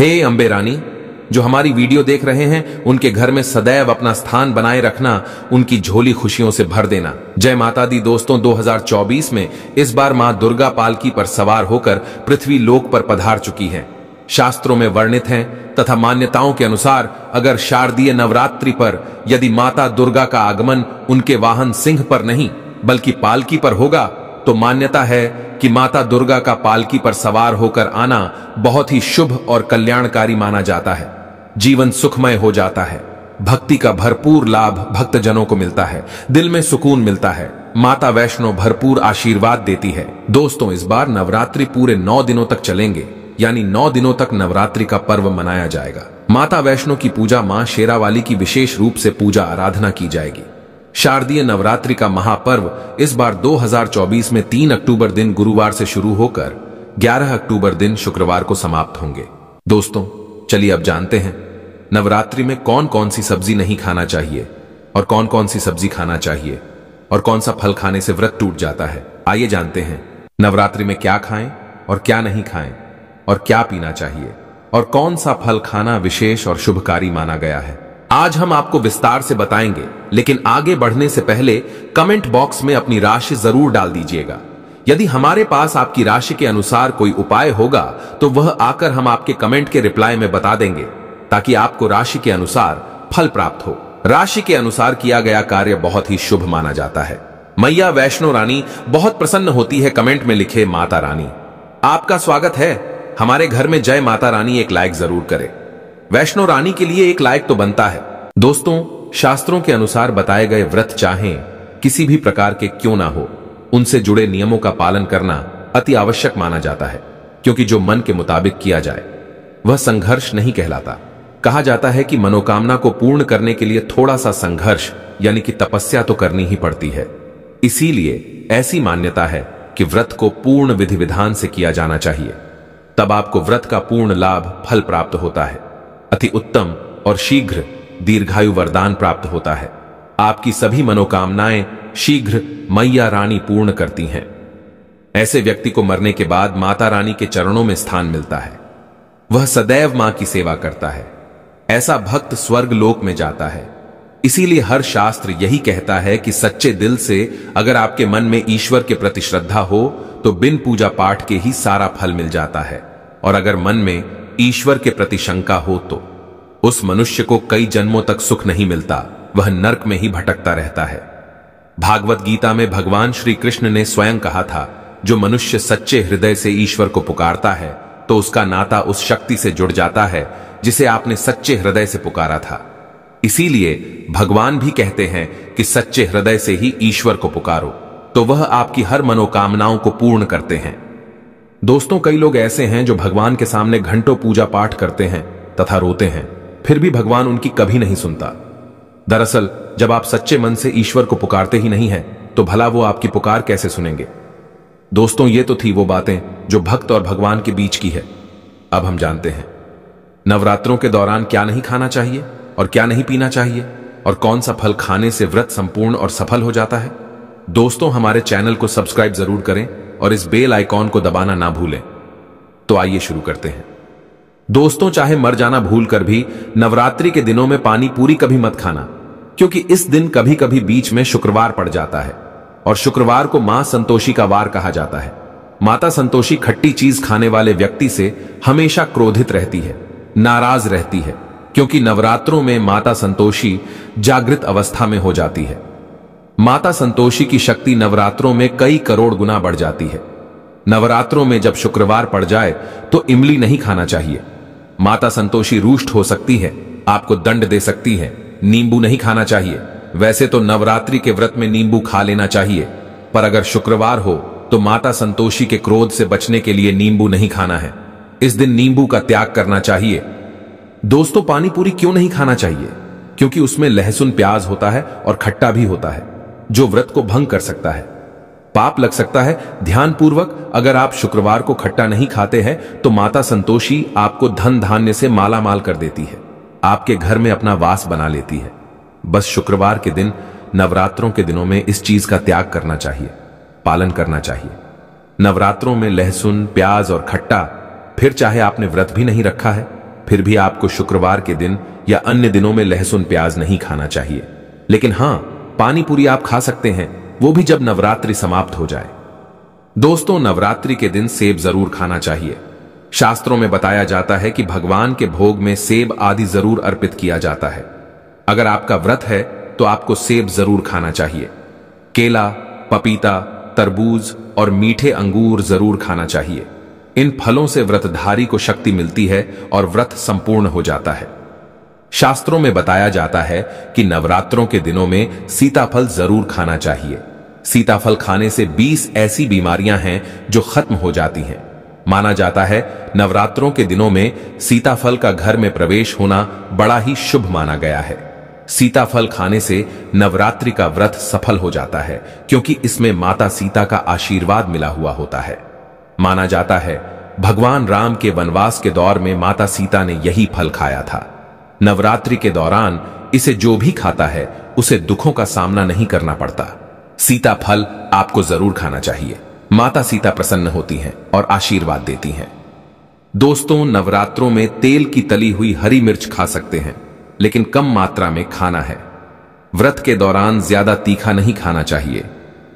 हे अम्बे रानी जो हमारी वीडियो देख रहे हैं उनके घर में सदैव अपना स्थान बनाए रखना उनकी झोली खुशियों से भर देना जय माता दी दोस्तों 2024 में इस बार मां दुर्गा पालकी पर सवार होकर पृथ्वी लोक पर पधार चुकी है शास्त्रों में वर्णित हैं तथा मान्यताओं के अनुसार अगर शारदीय नवरात्रि पर यदि माता दुर्गा का आगमन उनके वाहन सिंह पर नहीं बल्कि पालकी पर होगा तो मान्यता है कि माता दुर्गा का पालकी पर सवार होकर आना बहुत ही शुभ और कल्याणकारी माना जाता है जीवन सुखमय हो जाता है भक्ति का भरपूर लाभ भक्तजनों को मिलता है दिल में सुकून मिलता है माता वैष्णो भरपूर आशीर्वाद देती है दोस्तों इस बार नवरात्रि पूरे नौ दिनों तक चलेंगे यानी नौ दिनों तक नवरात्रि का पर्व मनाया जाएगा माता वैष्णो की पूजा माँ शेरावाली की विशेष रूप से पूजा आराधना की जाएगी शारदीय नवरात्रि का महापर्व इस बार 2024 में 3 अक्टूबर दिन गुरुवार से शुरू होकर 11 अक्टूबर दिन शुक्रवार को समाप्त होंगे दोस्तों चलिए अब जानते हैं नवरात्रि में कौन कौन सी सब्जी नहीं खाना चाहिए और कौन कौन सी सब्जी खाना चाहिए और कौन सा फल खाने से व्रत टूट जाता है आइए जानते हैं नवरात्रि में क्या खाएं और क्या नहीं खाएं और क्या पीना चाहिए और कौन सा फल खाना विशेष और शुभकारी माना गया है आज हम आपको विस्तार से बताएंगे लेकिन आगे बढ़ने से पहले कमेंट बॉक्स में अपनी राशि जरूर डाल दीजिएगा यदि हमारे पास आपकी राशि के अनुसार कोई उपाय होगा तो वह आकर हम आपके कमेंट के रिप्लाई में बता देंगे ताकि आपको राशि के अनुसार फल प्राप्त हो राशि के अनुसार किया गया कार्य बहुत ही शुभ माना जाता है मैया वैष्णो रानी बहुत प्रसन्न होती है कमेंट में लिखे माता रानी आपका स्वागत है हमारे घर में जय माता रानी एक लाइक जरूर करें वैष्णो रानी के लिए एक लायक तो बनता है दोस्तों शास्त्रों के अनुसार बताए गए व्रत चाहे किसी भी प्रकार के क्यों ना हो उनसे जुड़े नियमों का पालन करना अति आवश्यक माना जाता है क्योंकि जो मन के मुताबिक किया जाए वह संघर्ष नहीं कहलाता कहा जाता है कि मनोकामना को पूर्ण करने के लिए थोड़ा सा संघर्ष यानी कि तपस्या तो करनी ही पड़ती है इसीलिए ऐसी मान्यता है कि व्रत को पूर्ण विधि विधान से किया जाना चाहिए तब आपको व्रत का पूर्ण लाभ फल प्राप्त होता है अति उत्तम और शीघ्र दीर्घायु वरदान प्राप्त होता है आपकी सभी मनोकामनाएं शीघ्र मैया रानी पूर्ण करती हैं ऐसे व्यक्ति को मरने के बाद माता रानी के चरणों में स्थान मिलता है वह सदैव मां की सेवा करता है ऐसा भक्त स्वर्ग लोक में जाता है इसीलिए हर शास्त्र यही कहता है कि सच्चे दिल से अगर आपके मन में ईश्वर के प्रति श्रद्धा हो तो बिन पूजा पाठ के ही सारा फल मिल जाता है और अगर मन में ईश्वर के प्रति शंका हो तो उस मनुष्य को कई जन्मों तक सुख नहीं मिलता वह नरक में ही भटकता रहता है भागवत गीता में भगवान श्री कृष्ण ने स्वयं कहा था जो मनुष्य सच्चे हृदय से ईश्वर को पुकारता है तो उसका नाता उस शक्ति से जुड़ जाता है जिसे आपने सच्चे हृदय से पुकारा था इसीलिए भगवान भी कहते हैं कि सच्चे हृदय से ही ईश्वर को पुकारो तो वह आपकी हर मनोकामनाओं को पूर्ण करते हैं दोस्तों कई लोग ऐसे हैं जो भगवान के सामने घंटों पूजा पाठ करते हैं तथा रोते हैं फिर भी भगवान उनकी कभी नहीं सुनता दरअसल जब आप सच्चे मन से ईश्वर को पुकारते ही नहीं हैं तो भला वो आपकी पुकार कैसे सुनेंगे दोस्तों ये तो थी वो बातें जो भक्त और भगवान के बीच की है अब हम जानते हैं नवरात्रों के दौरान क्या नहीं खाना चाहिए और क्या नहीं पीना चाहिए और कौन सा फल खाने से व्रत संपूर्ण और सफल हो जाता है दोस्तों हमारे चैनल को सब्सक्राइब जरूर करें और इस बेल आइकॉन को दबाना ना भूलें तो आइए शुरू करते हैं दोस्तों चाहे मर जाना भूल कर भी नवरात्रि के दिनों में पानी पूरी कभी मत खाना क्योंकि इस दिन कभी कभी बीच में शुक्रवार पड़ जाता है और शुक्रवार को मां संतोषी का वार कहा जाता है माता संतोषी खट्टी चीज खाने वाले व्यक्ति से हमेशा क्रोधित रहती है नाराज रहती है क्योंकि नवरात्रों में माता संतोषी जागृत अवस्था में हो जाती है माता संतोषी की शक्ति नवरात्रों में कई करोड़ गुना बढ़ जाती है नवरात्रों में जब शुक्रवार पड़ जाए तो इमली नहीं खाना चाहिए माता संतोषी रूष्ट हो सकती है आपको दंड दे सकती है नींबू नहीं खाना चाहिए वैसे तो नवरात्रि के व्रत में नींबू खा लेना चाहिए पर अगर शुक्रवार हो तो माता संतोषी के क्रोध से बचने के लिए नींबू नहीं खाना है इस दिन नींबू का त्याग करना चाहिए दोस्तों पानी पूरी क्यों नहीं खाना चाहिए क्योंकि उसमें लहसुन प्याज होता है और खट्टा भी होता है जो व्रत को भंग कर सकता है पाप लग सकता है ध्यान पूर्वक अगर आप शुक्रवार को खट्टा नहीं खाते हैं तो माता संतोषी आपको धन धान्य से माला माल कर देती है आपके घर में अपना वास बना लेती है बस शुक्रवार के दिन नवरात्रों के दिनों में इस चीज का त्याग करना चाहिए पालन करना चाहिए नवरात्रों में लहसुन प्याज और खट्टा फिर चाहे आपने व्रत भी नहीं रखा है फिर भी आपको शुक्रवार के दिन या अन्य दिनों में लहसुन प्याज नहीं खाना चाहिए लेकिन हां पानी पूरी आप खा सकते हैं वो भी जब नवरात्रि समाप्त हो जाए दोस्तों नवरात्रि के दिन सेब जरूर खाना चाहिए शास्त्रों में बताया जाता है कि भगवान के भोग में सेब आदि जरूर अर्पित किया जाता है अगर आपका व्रत है तो आपको सेब जरूर खाना चाहिए केला पपीता तरबूज और मीठे अंगूर जरूर खाना चाहिए इन फलों से व्रतधारी को शक्ति मिलती है और व्रत संपूर्ण हो जाता है शास्त्रों में बताया जाता है कि नवरात्रों के दिनों में सीताफल जरूर खाना चाहिए सीताफल खाने से 20 ऐसी बीमारियां हैं जो खत्म हो जाती हैं माना जाता है नवरात्रों के दिनों में सीताफल का घर में प्रवेश होना बड़ा ही शुभ माना गया है सीताफल खाने से नवरात्रि का व्रत सफल हो जाता है क्योंकि इसमें माता सीता का आशीर्वाद मिला हुआ होता है माना जाता है भगवान राम के वनवास के दौर में माता सीता ने यही फल खाया था नवरात्रि के दौरान इसे जो भी खाता है उसे दुखों का सामना नहीं करना पड़ता सीता फल आपको जरूर खाना चाहिए माता सीता प्रसन्न होती हैं और आशीर्वाद देती हैं दोस्तों नवरात्रों में तेल की तली हुई हरी मिर्च खा सकते हैं लेकिन कम मात्रा में खाना है व्रत के दौरान ज्यादा तीखा नहीं खाना चाहिए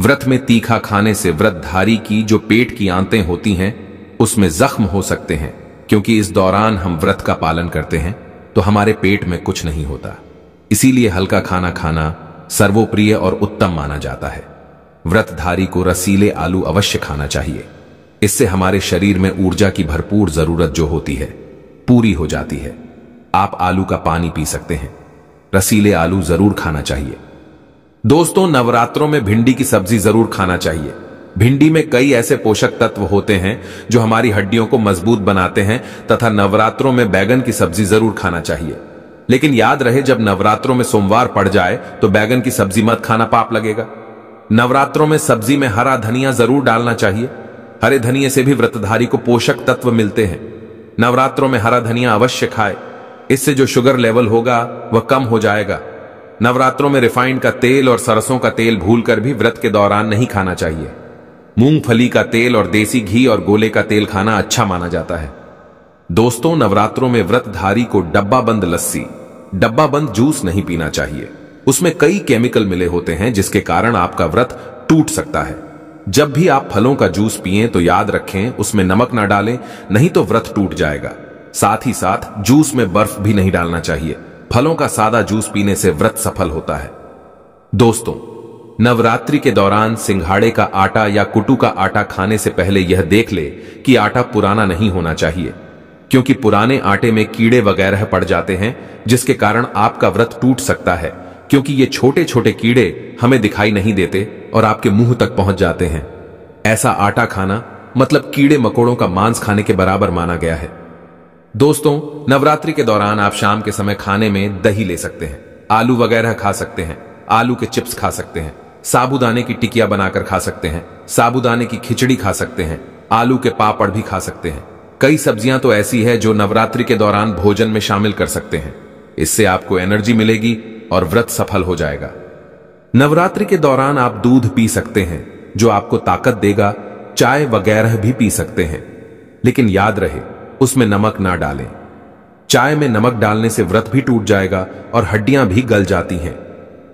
व्रत में तीखा खाने से व्रतधारी की जो पेट की आंतें होती हैं उसमें जख्म हो सकते हैं क्योंकि इस दौरान हम व्रत का पालन करते हैं तो हमारे पेट में कुछ नहीं होता इसीलिए हल्का खाना खाना सर्वोप्रिय और उत्तम माना जाता है व्रतधारी को रसीले आलू अवश्य खाना चाहिए इससे हमारे शरीर में ऊर्जा की भरपूर जरूरत जो होती है पूरी हो जाती है आप आलू का पानी पी सकते हैं रसीले आलू जरूर खाना चाहिए दोस्तों नवरात्रों में भिंडी की सब्जी जरूर खाना चाहिए भिंडी में कई ऐसे पोषक तत्व होते हैं जो हमारी हड्डियों को मजबूत बनाते हैं तथा नवरात्रों में बैगन की सब्जी जरूर खाना चाहिए लेकिन याद रहे जब नवरात्रों में सोमवार पड़ जाए तो बैगन की सब्जी मत खाना पाप लगेगा नवरात्रों में सब्जी में हरा धनिया जरूर डालना चाहिए हरे धनिये से भी व्रतधारी को पोषक तत्व मिलते हैं नवरात्रों में हरा धनिया अवश्य खाए इससे जो शुगर लेवल होगा वह कम हो जाएगा नवरात्रों में रिफाइंड का तेल और सरसों का तेल भूलकर भी व्रत के दौरान नहीं खाना चाहिए मूंगफली का तेल और देसी घी और गोले का तेल खाना अच्छा माना जाता है दोस्तों नवरात्रों में व्रतधारी को डब्बा बंद लस्सी डब्बा बंद जूस नहीं पीना चाहिए उसमें कई केमिकल मिले होते हैं जिसके कारण आपका व्रत टूट सकता है जब भी आप फलों का जूस पिए तो याद रखें उसमें नमक ना डालें नहीं तो व्रत टूट जाएगा साथ ही साथ जूस में बर्फ भी नहीं डालना चाहिए फलों का सादा जूस पीने से व्रत सफल होता है दोस्तों नवरात्रि के दौरान सिंघाड़े का आटा या कुटू का आटा खाने से पहले यह देख ले कि आटा पुराना नहीं होना चाहिए क्योंकि पुराने आटे में कीड़े वगैरह पड़ जाते हैं जिसके कारण आपका व्रत टूट सकता है क्योंकि ये छोटे छोटे कीड़े हमें दिखाई नहीं देते और आपके मुंह तक पहुंच जाते हैं ऐसा आटा खाना मतलब कीड़े मकोड़ों का मांस खाने के बराबर माना गया है दोस्तों नवरात्रि के दौरान आप शाम के समय खाने में दही ले सकते हैं आलू वगैरह खा सकते हैं आलू के चिप्स खा सकते हैं साबुदाने की टिकिया बनाकर खा सकते हैं साबुदाने की खिचड़ी खा सकते हैं आलू के पापड़ भी खा सकते हैं कई सब्जियां तो ऐसी है जो नवरात्रि के दौरान भोजन में शामिल कर सकते हैं इससे आपको एनर्जी मिलेगी और व्रत सफल हो जाएगा नवरात्रि के दौरान आप दूध पी सकते हैं जो आपको ताकत देगा चाय वगैरह भी पी सकते हैं लेकिन याद रहे उसमें नमक ना डालें चाय में नमक डालने से व्रत भी टूट जाएगा और हड्डियां भी गल जाती हैं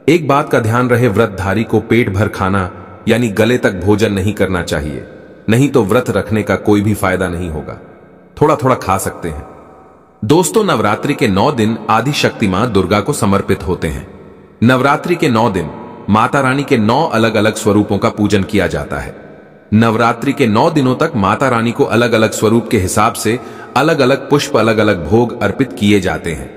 एक बात का ध्यान रहे व्रतधारी को पेट भर खाना यानी गले तक भोजन नहीं करना चाहिए नहीं तो व्रत रखने का कोई भी फायदा नहीं होगा थोड़ा थोड़ा खा सकते हैं दोस्तों नवरात्रि के नौ दिन आदि शक्ति मां दुर्गा को समर्पित होते हैं नवरात्रि के नौ दिन माता रानी के नौ अलग अलग स्वरूपों का पूजन किया जाता है नवरात्रि के नौ दिनों तक माता रानी को अलग अलग स्वरूप के हिसाब से अलग अलग पुष्प अलग अलग भोग अर्पित किए जाते हैं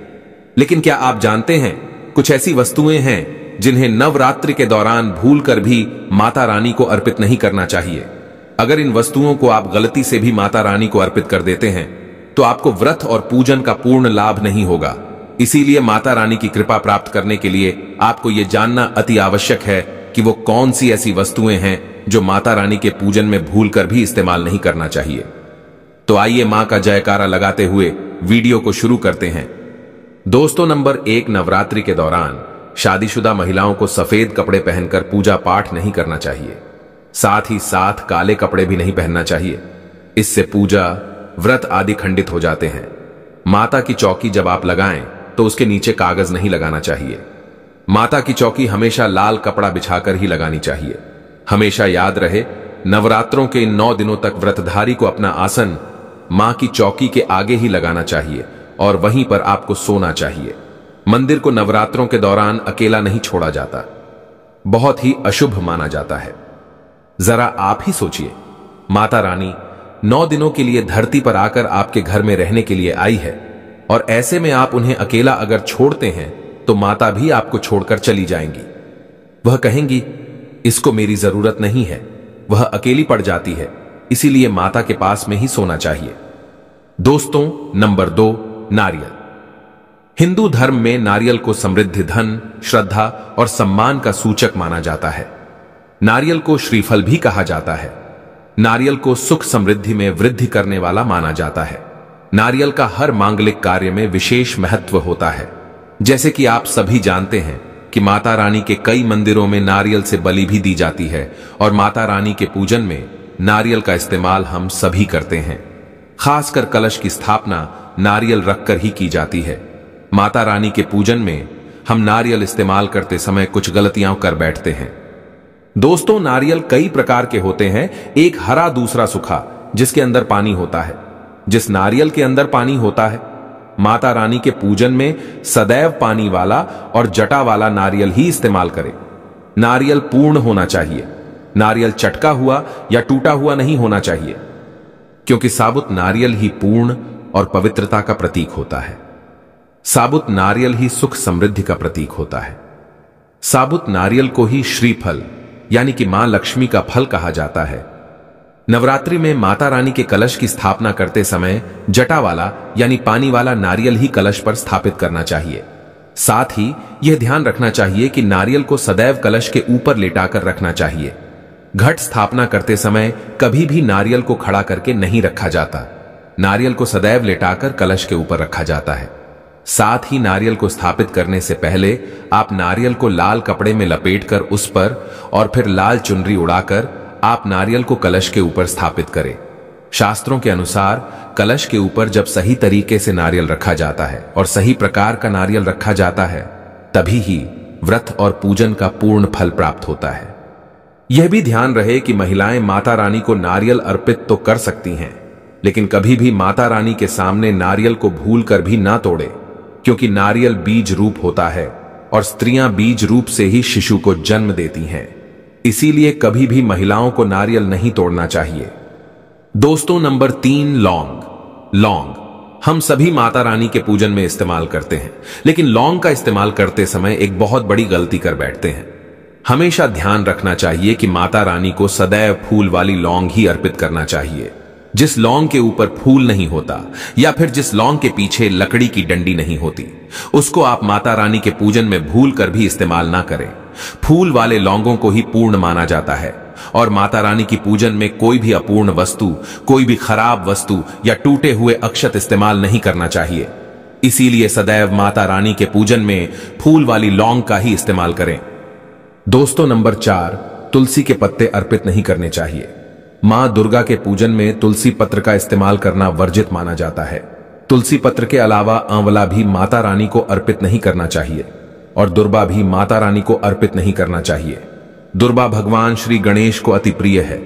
लेकिन क्या आप जानते हैं कुछ ऐसी वस्तुएं हैं जिन्हें नवरात्रि के दौरान भूलकर भी माता रानी को अर्पित नहीं करना चाहिए अगर इन वस्तुओं को आप गलती से भी माता रानी को अर्पित कर देते हैं तो आपको व्रत और पूजन का पूर्ण लाभ नहीं होगा इसीलिए माता रानी की कृपा प्राप्त करने के लिए आपको यह जानना अति आवश्यक है कि वो कौन सी ऐसी वस्तुएं हैं जो माता रानी के पूजन में भूल कर भी इस्तेमाल नहीं करना चाहिए तो आइए मां का जयकारा लगाते हुए वीडियो को शुरू करते हैं दोस्तों नंबर एक नवरात्रि के दौरान शादीशुदा महिलाओं को सफेद कपड़े पहनकर पूजा पाठ नहीं करना चाहिए साथ ही साथ काले कपड़े भी नहीं पहनना चाहिए इससे पूजा व्रत आदि खंडित हो जाते हैं माता की चौकी जब आप लगाएं तो उसके नीचे कागज नहीं लगाना चाहिए माता की चौकी हमेशा लाल कपड़ा बिछाकर ही लगानी चाहिए हमेशा याद रहे नवरात्रों के इन नौ दिनों तक व्रतधारी को अपना आसन मां की चौकी के आगे ही लगाना चाहिए और वहीं पर आपको सोना चाहिए मंदिर को नवरात्रों के दौरान अकेला नहीं छोड़ा जाता बहुत ही अशुभ माना जाता है जरा आप ही सोचिए माता रानी नौ दिनों के लिए धरती पर आकर आपके घर में रहने के लिए आई है और ऐसे में आप उन्हें अकेला अगर छोड़ते हैं तो माता भी आपको छोड़कर चली जाएंगी वह कहेंगी इसको मेरी जरूरत नहीं है वह अकेली पड़ जाती है इसीलिए माता के पास में ही सोना चाहिए दोस्तों नंबर दो नारियल हिंदू धर्म में नारियल को समृद्धि धन श्रद्धा और सम्मान का सूचक माना जाता है नारियल को श्रीफल भी कहा जाता है नारियल को सुख समृद्धि में वृद्धि करने वाला माना जाता है नारियल का हर मांगलिक कार्य में विशेष महत्व होता है जैसे कि आप सभी जानते हैं कि माता रानी के कई मंदिरों में नारियल से बलि भी दी जाती है और माता रानी के पूजन में नारियल का इस्तेमाल हम सभी करते हैं खासकर कलश की स्थापना नारियल रखकर ही की जाती है माता रानी के पूजन में हम नारियल इस्तेमाल करते समय कुछ गलतियां कर बैठते हैं दोस्तों नारियल कई प्रकार के होते हैं एक हरा दूसरा सूखा जिसके अंदर पानी होता है जिस नारियल के अंदर पानी होता है माता रानी के पूजन में सदैव पानी वाला और जटा वाला नारियल ही इस्तेमाल करें नारियल पूर्ण होना चाहिए नारियल चटका हुआ या टूटा हुआ नहीं होना चाहिए क्योंकि साबुत नारियल ही पूर्ण और पवित्रता का प्रतीक होता है साबुत नारियल ही सुख समृद्धि का प्रतीक होता है साबुत नारियल को ही श्रीफल यानी कि मां लक्ष्मी का फल कहा जाता है नवरात्रि में माता रानी के कलश की स्थापना करते समय जटा वाला यानी पानी वाला नारियल ही कलश पर स्थापित करना चाहिए साथ ही यह ध्यान रखना चाहिए कि नारियल को सदैव कलश के ऊपर लेटाकर रखना चाहिए घट स्थापना करते समय कभी भी नारियल को खड़ा करके नहीं रखा जाता नारियल को सदैव लेटाकर कलश के ऊपर रखा जाता है साथ ही नारियल को स्थापित करने से पहले आप नारियल को लाल कपड़े में लपेटकर उस पर और फिर लाल चुनरी उड़ाकर आप नारियल को कलश के ऊपर स्थापित करें शास्त्रों के अनुसार कलश के ऊपर जब सही तरीके से नारियल रखा जाता है और सही प्रकार का नारियल रखा जाता है तभी ही व्रत और पूजन का पूर्ण फल प्राप्त होता है यह भी ध्यान रहे कि महिलाएं माता रानी को नारियल अर्पित तो कर सकती हैं लेकिन कभी भी माता रानी के सामने नारियल को भूल कर भी ना तोड़े क्योंकि नारियल बीज रूप होता है और स्त्रियां बीज रूप से ही शिशु को जन्म देती हैं इसीलिए कभी भी महिलाओं को नारियल नहीं तोड़ना चाहिए दोस्तों नंबर तीन लौंग लौंग हम सभी माता रानी के पूजन में इस्तेमाल करते हैं लेकिन लौंग का इस्तेमाल करते समय एक बहुत बड़ी गलती कर बैठते हैं हमेशा ध्यान रखना चाहिए कि माता रानी को सदैव फूल वाली लौंग ही अर्पित करना चाहिए जिस लौंग के ऊपर फूल नहीं होता या फिर जिस लौंग के पीछे लकड़ी की डंडी नहीं होती उसको आप माता रानी के पूजन में भूल कर भी इस्तेमाल ना करें फूल वाले लौंगों को ही पूर्ण माना जाता है और माता रानी की पूजन में कोई भी अपूर्ण वस्तु कोई भी खराब वस्तु या टूटे हुए अक्षत इस्तेमाल नहीं करना चाहिए इसीलिए सदैव माता रानी के पूजन में फूल वाली लौंग का ही इस्तेमाल करें दोस्तों नंबर चार तुलसी के पत्ते अर्पित नहीं करने चाहिए माँ दुर्गा के पूजन में तुलसी पत्र का इस्तेमाल करना वर्जित माना जाता है तुलसी पत्र के अलावा आंवला भी माता रानी को अर्पित नहीं करना चाहिए और दुर्बा भी माता रानी को अर्पित नहीं करना चाहिए दुर्बा भगवान श्री गणेश को अति प्रिय है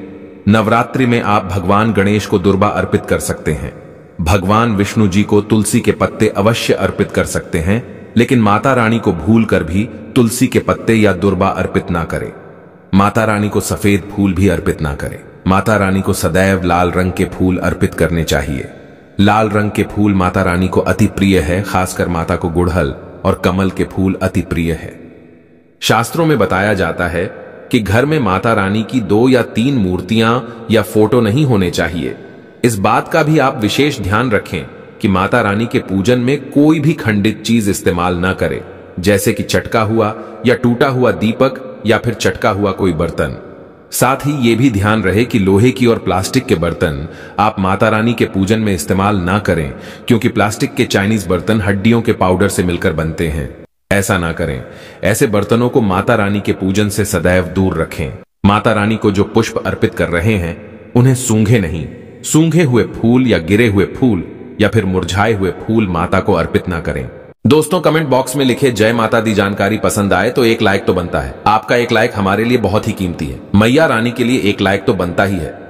नवरात्रि में आप भगवान गणेश को दुर्बा अर्पित कर सकते हैं भगवान विष्णु जी को तुलसी के पत्ते अवश्य अर्पित कर सकते हैं लेकिन माता रानी को भूल कर भी तुलसी के पत्ते या दुर्बा अर्पित ना करें माता रानी को सफेद फूल भी अर्पित ना करें माता रानी को सदैव लाल रंग के फूल अर्पित करने चाहिए लाल रंग के फूल माता रानी को अति प्रिय है खासकर माता को गुड़हल और कमल के फूल अति प्रिय है शास्त्रों में बताया जाता है कि घर में माता रानी की दो या तीन मूर्तियां या फोटो नहीं होने चाहिए इस बात का भी आप विशेष ध्यान रखें कि माता रानी के पूजन में कोई भी खंडित चीज इस्तेमाल ना करें जैसे कि चटका हुआ या टूटा हुआ दीपक या फिर चटका हुआ कोई बर्तन साथ ही ये भी ध्यान रहे कि लोहे की और प्लास्टिक के बर्तन आप माता रानी के पूजन में इस्तेमाल ना करें क्योंकि प्लास्टिक के चाइनीज बर्तन हड्डियों के पाउडर से मिलकर बनते हैं ऐसा ना करें ऐसे बर्तनों को माता रानी के पूजन से सदैव दूर रखें माता रानी को जो पुष्प अर्पित कर रहे हैं उन्हें सूंघे नहीं सूंघे हुए फूल या गिरे हुए फूल या फिर मुरझाए हुए फूल माता को अर्पित ना करें दोस्तों कमेंट बॉक्स में लिखे जय माता दी जानकारी पसंद आए तो एक लाइक तो बनता है आपका एक लाइक हमारे लिए बहुत ही कीमती है मैया रानी के लिए एक लाइक तो बनता ही है